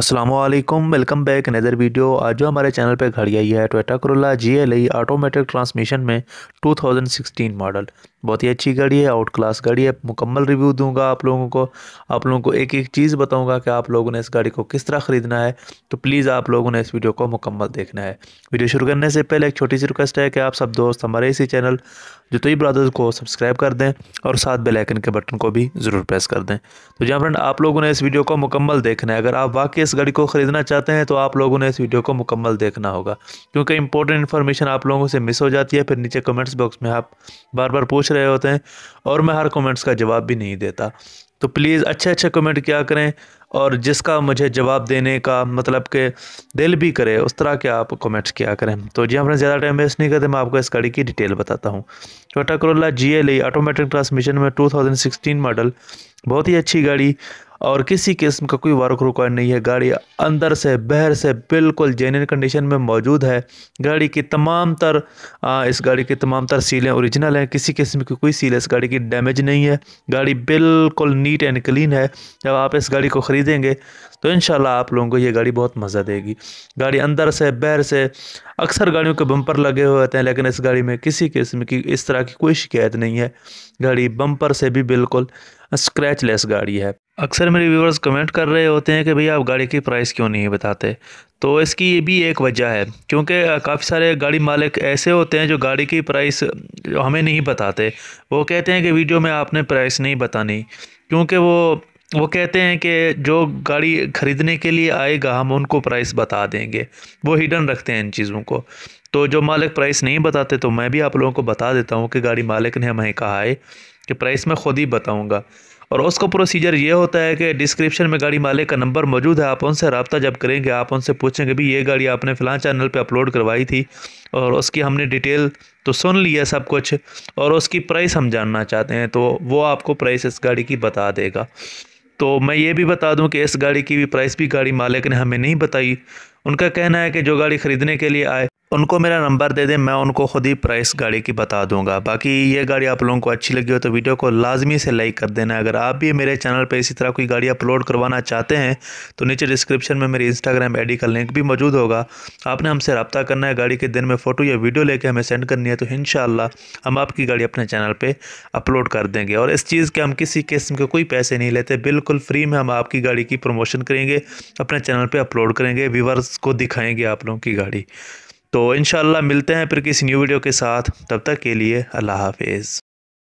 Aslam welcome back another video आज जो हमारे चैनल पे घड़ी आई है Toyota Corolla G L E automatic transmission में 2016 मॉडल बहुत ही अच्छी गाड़ी है आउट क्लास गाड़ी है मुकम्मल रिव्यू दूंगा आप लोगों को आप लोगों को एक एक चीज़ बताऊंगा कि आप लोगों ने इस गाड़ी को किस तरह ख़रीदना है तो प्लीज़ आप लोगों ने इस वीडियो को मुकम्मल देखना है वीडियो शुरू करने से पहले एक छोटी सी रिक्वेस्ट है कि आप सब दोस्त हमारे इसी चैनल जो तो ब्रदर्स को सब्सक्राइब कर दें और साथ बेलाइकन के बटन को भी ज़रूर प्रेस कर दें तो जहाँ फ्रेंड आप लोगों ने इस वीडियो को मुकम्मल देखना है अगर आप वाकई इस गाड़ी को ख़रीदना चाहते हैं तो आप लोगों ने इस वीडियो को मुकम्मल देखना होगा क्योंकि इंपॉर्टेंट इन्फॉर्मेशन आप लोगों से मिस हो जाती है फिर नीचे कमेंट्स बॉक्स में आप बार बार पूछ पूछ रहे होते हैं और मैं हर कमेंट्स का जवाब भी नहीं देता तो प्लीज़ अच्छे अच्छे कमेंट क्या करें और जिसका मुझे जवाब देने का मतलब के दिल भी करे उस तरह के आप कमेंट्स किया करें तो जी हमने ज़्यादा टाइम वेस्ट नहीं करते मैं आपको इस गाड़ी की डिटेल बताता हूँ Toyota Corolla G L automatic transmission में 2016 मॉडल बहुत ही अच्छी गाड़ी और किसी किस्म का कोई वर्क रिकॉर्ड नहीं है गाड़ी अंदर से बहर से बिल्कुल जेन्यन कंडीशन में मौजूद है गाड़ी की तमाम तर इस गाड़ी की तमाम तर सीलें औरिजिनल हैं किसी किस्म की कोई सील इस गाड़ी की डैमेज नहीं है गाड़ी बिल्कुल नीट एंड क्लीन है जब आप इस गाड़ी को ख़रीदेंगे तो इन आप लोगों को ये गाड़ी बहुत मज़ा देगी गाड़ी अंदर से बहर से अक्सर गाड़ियों के बम्पर लगे हुए होते हैं लेकिन इस गाड़ी में किसी किस्म की इस तरह की कोई शिकायत नहीं है गाड़ी बम्पर से भी बिल्कुल स्क्रैचलेस गाड़ी है अक्सर मेरे व्यूवर्स कमेंट कर रहे होते हैं कि भैया आप गाड़ी की प्राइस क्यों नहीं बताते तो इसकी ये भी एक वजह है क्योंकि काफ़ी सारे गाड़ी मालिक ऐसे होते हैं जो गाड़ी की प्राइस हमें नहीं बताते वो कहते हैं कि वीडियो में आपने प्राइस नहीं बतानी क्योंकि वो वो कहते हैं कि जो गाड़ी ख़रीदने के लिए आएगा हम उनको प्राइस बता देंगे वो हिडन रखते हैं इन चीज़ों को तो जो मालिक प्राइस नहीं बताते तो मैं भी आप लोगों को बता देता हूँ कि गाड़ी मालिक ने हमें कहा है कि प्राइस मैं खुद ही बताऊँगा और उसका प्रोसीजर ये होता है कि डिस्क्रिप्शन में गाड़ी मालिक का नंबर मौजूद है आप उनसे रबता जब करेंगे आप उनसे पूछेंगे भी ये गाड़ी आपने फ़िलहाल चैनल पर अपलोड करवाई थी और उसकी हमने डिटेल तो सुन ली है सब कुछ और उसकी प्राइस हम जानना चाहते हैं तो वो आपको प्राइस इस गाड़ी की बता देगा तो मैं ये भी बता दूं कि इस गाड़ी की भी प्राइस भी गाड़ी मालिक ने हमें नहीं बताई उनका कहना है कि जो गाड़ी ख़रीदने के लिए आए उनको मेरा नंबर दे दें मैं उनको खुद ही प्राइस गाड़ी की बता दूंगा बाकी ये गाड़ी आप लोगों को अच्छी लगी हो तो वीडियो को लाजमी से लाइक कर देना अगर आप भी मेरे चैनल पे इसी तरह कोई गाड़ी अपलोड करवाना चाहते हैं तो नीचे डिस्क्रिप्शन में मेरी इंस्टाग्राम आईडी का लिंक भी मौजूद होगा आपने हमसे रब्ता करना है गाड़ी के दिन में फ़ोटो या वीडियो लेके हमें सेंड करनी है तो इन हम आपकी गाड़ी अपने चैनल पर अपलोड कर देंगे और इस चीज़ के हम किसी किस्म के कोई पैसे नहीं लेते बिल्कुल फ्री में हम आपकी गाड़ी की प्रमोशन करेंगे अपने चैनल पर अपलोड करेंगे व्यूवर्स को दिखाएँगे आप लोगों की गाड़ी तो इन मिलते हैं फिर किसी न्यू वीडियो के साथ तब तक के लिए अल्लाह हाफिज़